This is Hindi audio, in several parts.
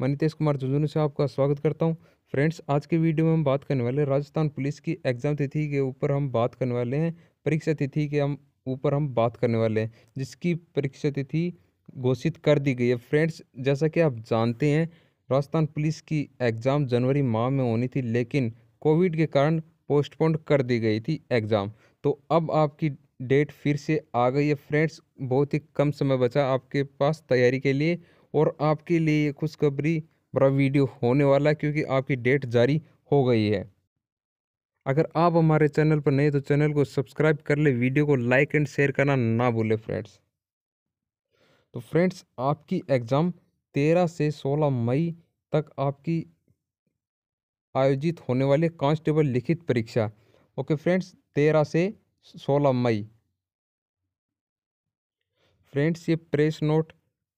मैं नितेश कुमार झुंझुनू से आपका स्वागत करता हूं फ्रेंड्स आज के वीडियो में हम बात करने वाले राजस्थान पुलिस की एग्ज़ाम तिथि के ऊपर हम बात करने वाले हैं परीक्षा तिथि के हम ऊपर हम बात करने वाले हैं जिसकी परीक्षा तिथि घोषित कर दी गई है फ्रेंड्स जैसा कि आप जानते हैं राजस्थान पुलिस की एग्ज़ाम जनवरी माह में होनी थी लेकिन कोविड के कारण पोस्टपोन कर दी गई थी एग्ज़ाम तो अब आपकी डेट फिर से आ गई है फ्रेंड्स बहुत ही कम समय बचा आपके पास तैयारी के लिए और आपके लिए ये खुशखबरी बड़ा वीडियो होने वाला है क्योंकि आपकी डेट जारी हो गई है अगर आप हमारे चैनल पर नए तो चैनल को सब्सक्राइब कर ले वीडियो को लाइक एंड शेयर करना ना भूलें फ्रेंड्स तो फ्रेंड्स आपकी एग्ज़ाम तेरह से सोलह मई तक आपकी आयोजित होने वाली कांस्टेबल लिखित परीक्षा ओके फ्रेंड्स तेरह से सोलह मई फ्रेंड्स ये प्रेस नोट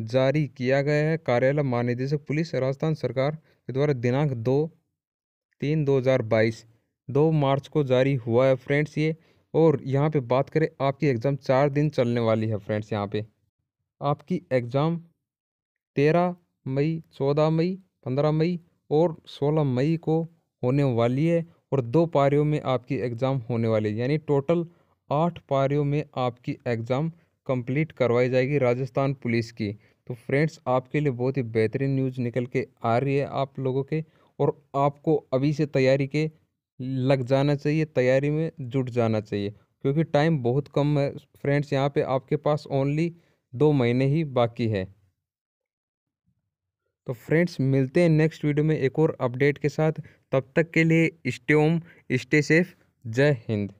जारी किया गया है कार्यालय महानिदेशक पुलिस राजस्थान सरकार के द्वारा दिनांक दो तीन दो हज़ार बाईस दो मार्च को जारी हुआ है फ्रेंड्स ये और यहाँ पे बात करें आपकी एग्ज़ाम चार दिन चलने वाली है फ्रेंड्स यहाँ पे आपकी एग्ज़ाम तेरह मई चौदह मई पंद्रह मई और सोलह मई को होने वाली है और दो पारियों में आपकी एग्ज़ाम होने वाली है यानी टोटल आठ पारियों में आपकी एग्ज़ाम कंप्लीट करवाई जाएगी राजस्थान पुलिस की तो फ्रेंड्स आपके लिए बहुत ही बेहतरीन न्यूज़ निकल के आ रही है आप लोगों के और आपको अभी से तैयारी के लग जाना चाहिए तैयारी में जुट जाना चाहिए क्योंकि टाइम बहुत कम है फ्रेंड्स यहाँ पे आपके पास ओनली दो महीने ही बाकी है तो फ्रेंड्स मिलते हैं नेक्स्ट वीडियो में एक और अपडेट के साथ तब तक के लिए स्टे होम स्टे सेफ जय हिंद